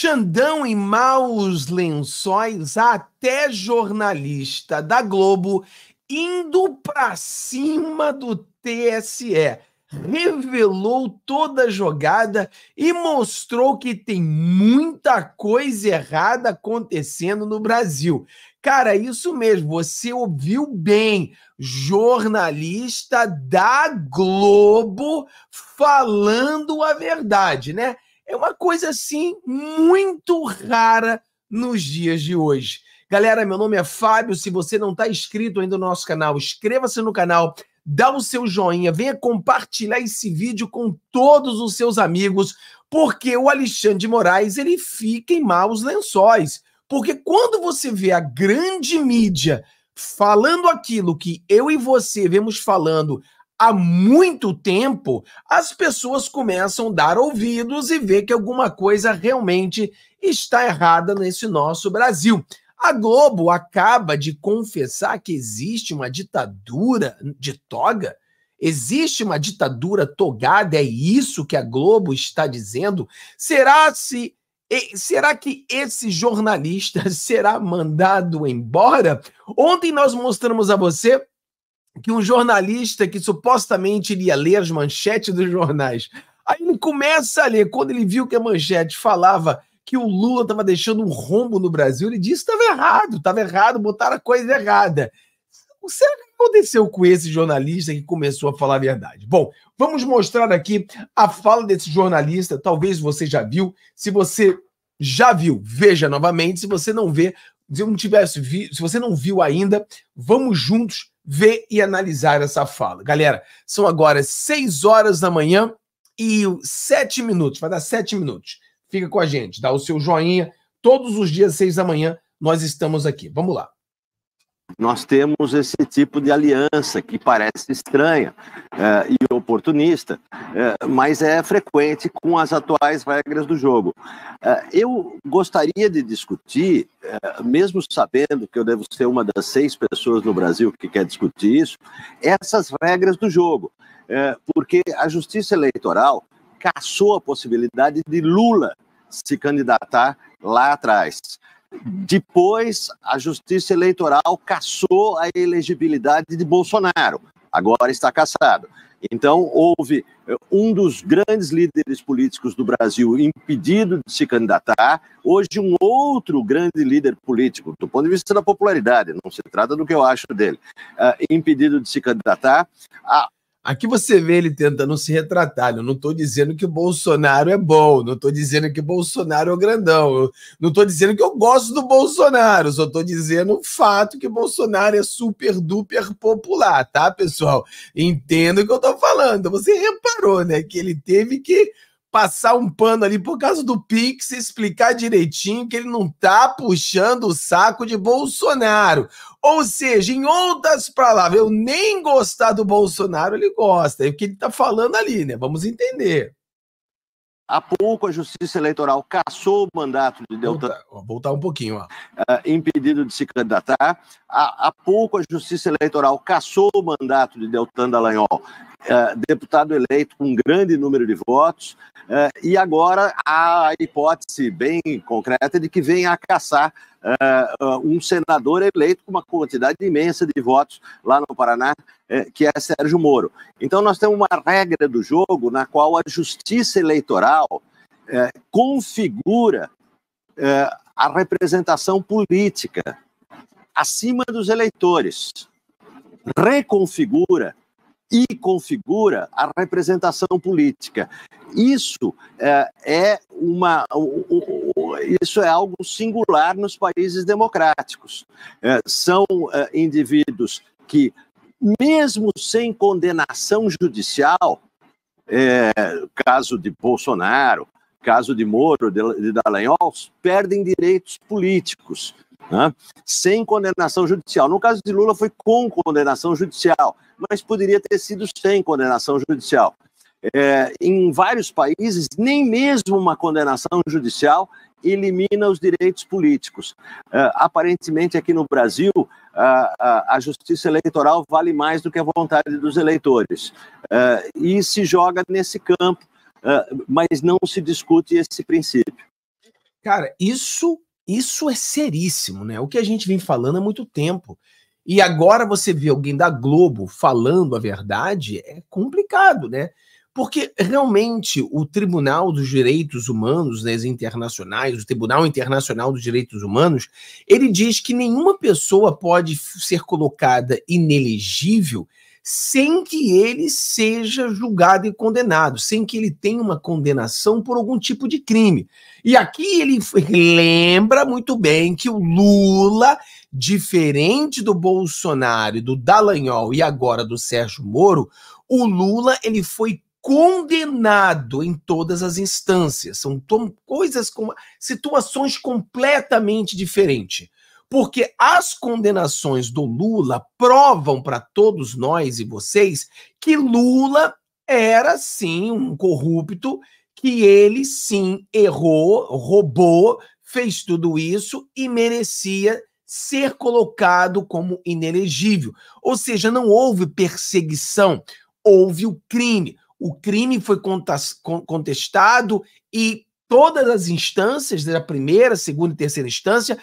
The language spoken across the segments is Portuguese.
Xandão em maus lençóis, até jornalista da Globo indo para cima do TSE. Revelou toda a jogada e mostrou que tem muita coisa errada acontecendo no Brasil. Cara, isso mesmo, você ouviu bem. Jornalista da Globo falando a verdade, né? É uma coisa assim muito rara nos dias de hoje. Galera, meu nome é Fábio. Se você não está inscrito ainda no nosso canal, inscreva-se no canal, dá o seu joinha, venha compartilhar esse vídeo com todos os seus amigos, porque o Alexandre de Moraes ele fica em maus lençóis. Porque quando você vê a grande mídia falando aquilo que eu e você vemos falando há muito tempo, as pessoas começam a dar ouvidos e ver que alguma coisa realmente está errada nesse nosso Brasil. A Globo acaba de confessar que existe uma ditadura de toga. Existe uma ditadura togada, é isso que a Globo está dizendo? Será se será que esse jornalista será mandado embora? Ontem nós mostramos a você que um jornalista que supostamente iria ler as manchetes dos jornais. Aí ele começa a ler. Quando ele viu que a manchete falava que o Lula estava deixando um rombo no Brasil, ele disse que estava errado, estava errado, botaram a coisa errada. O que aconteceu com esse jornalista que começou a falar a verdade? Bom, vamos mostrar aqui a fala desse jornalista. Talvez você já viu. Se você já viu, veja novamente. Se você não vê, se não tivesse vi, se você não viu ainda, vamos juntos ver e analisar essa fala. Galera, são agora 6 horas da manhã e 7 minutos, vai dar 7 minutos. Fica com a gente, dá o seu joinha. Todos os dias, 6 da manhã, nós estamos aqui. Vamos lá nós temos esse tipo de aliança que parece estranha é, e oportunista, é, mas é frequente com as atuais regras do jogo. É, eu gostaria de discutir, mesmo sabendo que eu devo ser uma das seis pessoas no Brasil que quer discutir isso, essas regras do jogo, porque a Justiça Eleitoral caçou a possibilidade de Lula se candidatar lá atrás. Depois, a Justiça Eleitoral cassou a elegibilidade de Bolsonaro. Agora está cassado. Então, houve eh, um dos grandes líderes políticos do Brasil impedido de se candidatar. Hoje, um outro grande líder político, do ponto de vista da popularidade, não se trata do que eu acho dele, uh, impedido de se candidatar. Aqui você vê ele tentando se retratar. Né? Eu não estou dizendo que o Bolsonaro é bom, não estou dizendo que o Bolsonaro é o grandão, eu não estou dizendo que eu gosto do Bolsonaro, só estou dizendo o fato que o Bolsonaro é super duper popular, tá, pessoal? Entenda o que eu estou falando. Você reparou, né, que ele teve que passar um pano ali por causa do Pix, explicar direitinho que ele não tá puxando o saco de Bolsonaro. Ou seja, em outras palavras, eu nem gostar do Bolsonaro, ele gosta. É o que ele tá falando ali, né? Vamos entender. Há pouco a Justiça Eleitoral cassou o mandato de Deltan. Voltar, voltar um pouquinho, ó. Uh, impedido de se candidatar. Há, há pouco a Justiça Eleitoral cassou o mandato de Deltan Dallagnol. É, deputado eleito com um grande número de votos, uh, e agora a hipótese bem concreta de que venha a caçar uh, um senador eleito com uma quantidade imensa de votos lá no Paraná, que é Sérgio Moro. Então, nós temos uma regra do jogo na qual a justiça eleitoral configura a representação política acima dos eleitores reconfigura e configura a representação política. Isso é, é uma, isso é algo singular nos países democráticos. É, são é, indivíduos que, mesmo sem condenação judicial, é, caso de Bolsonaro, caso de Moro, de, de Dallagnol, perdem direitos políticos né? sem condenação judicial. No caso de Lula, foi com condenação judicial, mas poderia ter sido sem condenação judicial. É, em vários países, nem mesmo uma condenação judicial elimina os direitos políticos. É, aparentemente, aqui no Brasil, a justiça eleitoral vale mais do que a vontade dos eleitores. É, e se joga nesse campo, é, mas não se discute esse princípio. Cara, isso isso é seríssimo, né? O que a gente vem falando há muito tempo. E agora você vê alguém da Globo falando a verdade, é complicado, né? Porque realmente o Tribunal dos Direitos Humanos né, Internacionais, o Tribunal Internacional dos Direitos Humanos, ele diz que nenhuma pessoa pode ser colocada inelegível sem que ele seja julgado e condenado, sem que ele tenha uma condenação por algum tipo de crime. E aqui ele lembra muito bem que o Lula, diferente do Bolsonaro, do Dallagnol e agora do Sérgio Moro, o Lula ele foi condenado em todas as instâncias. São coisas com situações completamente diferentes porque as condenações do Lula provam para todos nós e vocês que Lula era sim um corrupto, que ele sim errou, roubou, fez tudo isso e merecia ser colocado como inelegível. Ou seja, não houve perseguição, houve o crime. O crime foi contestado e todas as instâncias, né, da primeira, segunda e terceira instância,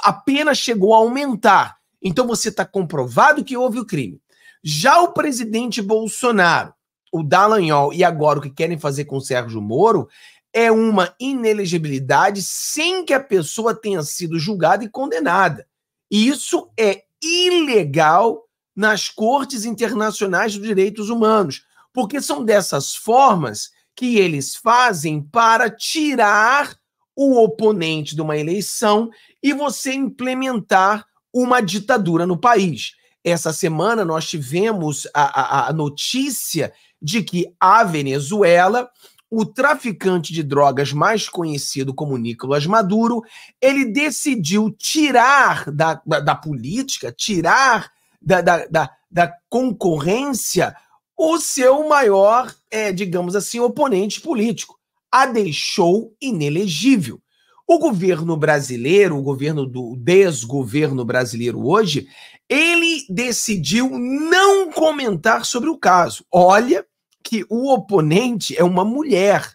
apenas chegou a aumentar. Então você está comprovado que houve o crime. Já o presidente Bolsonaro, o Dallagnol e agora o que querem fazer com o Sérgio Moro é uma inelegibilidade sem que a pessoa tenha sido julgada e condenada. isso é ilegal nas cortes internacionais dos direitos humanos, porque são dessas formas que eles fazem para tirar o oponente de uma eleição e você implementar uma ditadura no país. Essa semana nós tivemos a, a, a notícia de que a Venezuela, o traficante de drogas mais conhecido como Nicolás Maduro, ele decidiu tirar da, da, da política, tirar da, da, da, da concorrência o seu maior, é, digamos assim, oponente político a deixou inelegível. O governo brasileiro, o governo do desgoverno brasileiro hoje, ele decidiu não comentar sobre o caso. Olha que o oponente é uma mulher.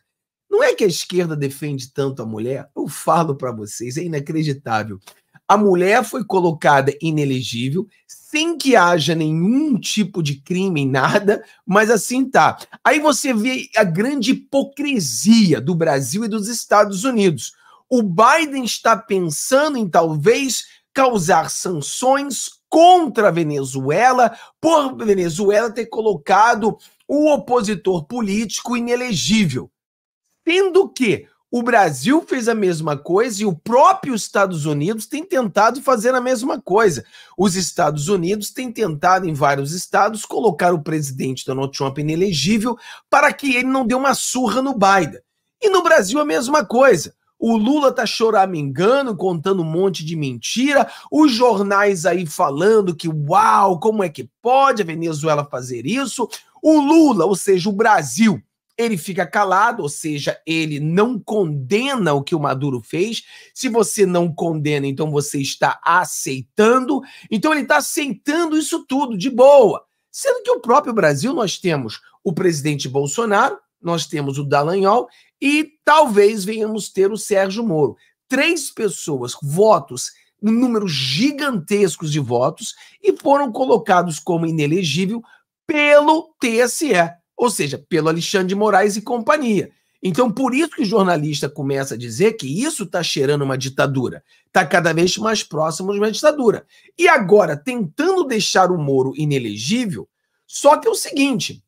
Não é que a esquerda defende tanto a mulher? Eu falo para vocês, é inacreditável a mulher foi colocada inelegível, sem que haja nenhum tipo de crime, nada, mas assim tá. Aí você vê a grande hipocrisia do Brasil e dos Estados Unidos. O Biden está pensando em talvez causar sanções contra a Venezuela por Venezuela ter colocado o opositor político inelegível. Sendo que o Brasil fez a mesma coisa e o próprio Estados Unidos tem tentado fazer a mesma coisa. Os Estados Unidos têm tentado, em vários estados, colocar o presidente Donald Trump inelegível para que ele não dê uma surra no Biden. E no Brasil a mesma coisa. O Lula tá choramingando, contando um monte de mentira, os jornais aí falando que uau, como é que pode a Venezuela fazer isso? O Lula, ou seja, o Brasil, ele fica calado, ou seja, ele não condena o que o Maduro fez. Se você não condena, então você está aceitando. Então ele está aceitando isso tudo de boa. Sendo que o próprio Brasil, nós temos o presidente Bolsonaro, nós temos o Dallagnol e talvez venhamos ter o Sérgio Moro. Três pessoas, votos um número gigantescos de votos e foram colocados como inelegível pelo TSE, ou seja, pelo Alexandre de Moraes e companhia. Então, por isso que o jornalista começa a dizer que isso está cheirando uma ditadura. Está cada vez mais próximo de uma ditadura. E agora, tentando deixar o Moro inelegível, só que é o seguinte: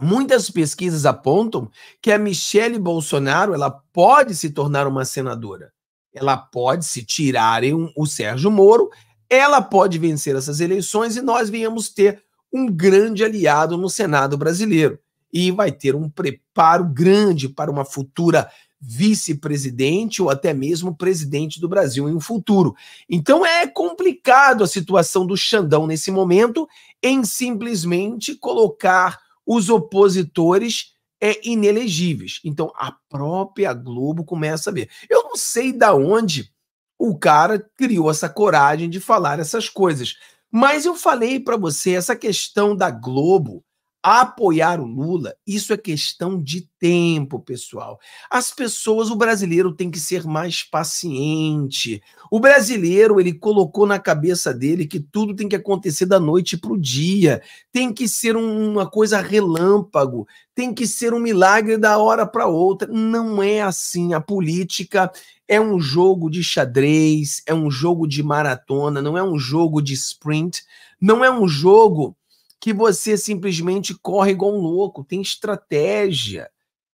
muitas pesquisas apontam que a Michele Bolsonaro ela pode se tornar uma senadora. Ela pode, se tirarem o Sérgio Moro, ela pode vencer essas eleições e nós venhamos ter um grande aliado no Senado brasileiro e vai ter um preparo grande para uma futura vice-presidente ou até mesmo presidente do Brasil em um futuro. Então é complicado a situação do Xandão nesse momento em simplesmente colocar os opositores é, inelegíveis. Então a própria Globo começa a ver. Eu não sei da onde o cara criou essa coragem de falar essas coisas. Mas eu falei para você essa questão da Globo, apoiar o Lula, isso é questão de tempo, pessoal. As pessoas, o brasileiro tem que ser mais paciente. O brasileiro, ele colocou na cabeça dele que tudo tem que acontecer da noite para o dia, tem que ser um, uma coisa relâmpago, tem que ser um milagre da hora para outra. Não é assim. A política é um jogo de xadrez, é um jogo de maratona, não é um jogo de sprint, não é um jogo que você simplesmente corre igual um louco, tem estratégia.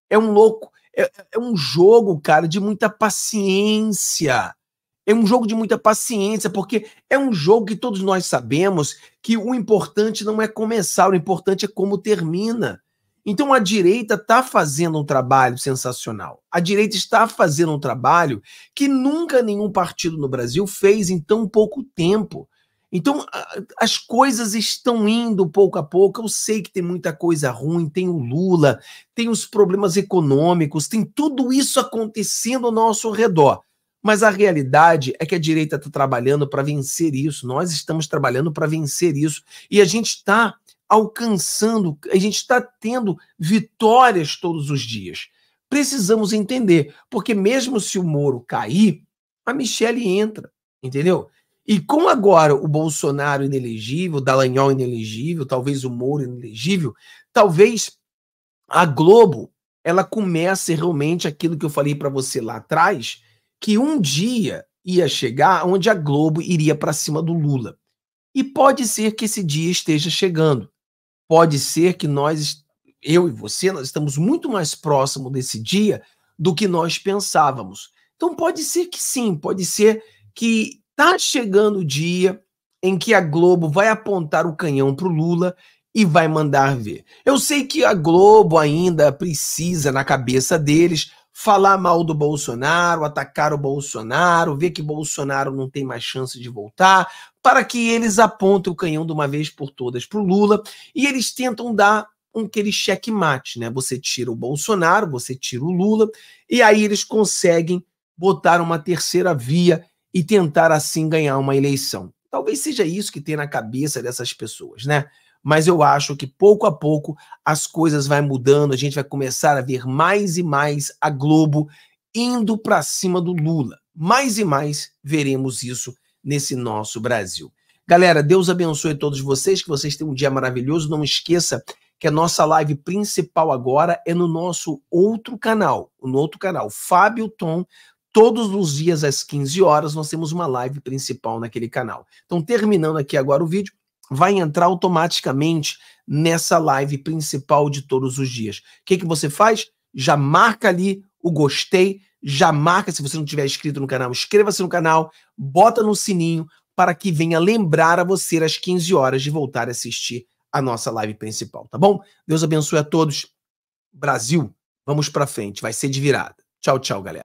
É um louco, é, é um jogo, cara, de muita paciência. É um jogo de muita paciência, porque é um jogo que todos nós sabemos que o importante não é começar, o importante é como termina. Então a direita está fazendo um trabalho sensacional. A direita está fazendo um trabalho que nunca nenhum partido no Brasil fez em tão pouco tempo. Então, as coisas estão indo pouco a pouco. Eu sei que tem muita coisa ruim, tem o Lula, tem os problemas econômicos, tem tudo isso acontecendo ao nosso redor. Mas a realidade é que a direita está trabalhando para vencer isso. Nós estamos trabalhando para vencer isso. E a gente está alcançando, a gente está tendo vitórias todos os dias. Precisamos entender, porque mesmo se o Moro cair, a Michelle entra, entendeu? E com agora o Bolsonaro inelegível, o Dallagnol inelegível, talvez o Moro inelegível, talvez a Globo ela comece realmente aquilo que eu falei para você lá atrás, que um dia ia chegar onde a Globo iria para cima do Lula. E pode ser que esse dia esteja chegando. Pode ser que nós, eu e você, nós estamos muito mais próximo desse dia do que nós pensávamos. Então pode ser que sim, pode ser que Tá chegando o dia em que a Globo vai apontar o canhão pro Lula e vai mandar ver. Eu sei que a Globo ainda precisa, na cabeça deles, falar mal do Bolsonaro, atacar o Bolsonaro, ver que Bolsonaro não tem mais chance de voltar, para que eles apontem o canhão de uma vez por todas pro Lula e eles tentam dar um aquele checkmate, né? Você tira o Bolsonaro, você tira o Lula, e aí eles conseguem botar uma terceira via e tentar assim ganhar uma eleição. Talvez seja isso que tem na cabeça dessas pessoas, né? Mas eu acho que pouco a pouco as coisas vão mudando, a gente vai começar a ver mais e mais a Globo indo para cima do Lula. Mais e mais veremos isso nesse nosso Brasil. Galera, Deus abençoe todos vocês, que vocês tenham um dia maravilhoso. Não esqueça que a nossa live principal agora é no nosso outro canal, no outro canal, Fábio Tom Todos os dias às 15 horas nós temos uma live principal naquele canal. Então, terminando aqui agora o vídeo, vai entrar automaticamente nessa live principal de todos os dias. O que, que você faz? Já marca ali o gostei, já marca se você não tiver inscrito no canal, inscreva-se no canal, bota no sininho para que venha lembrar a você às 15 horas de voltar a assistir a nossa live principal, tá bom? Deus abençoe a todos. Brasil, vamos para frente, vai ser de virada. Tchau, tchau, galera.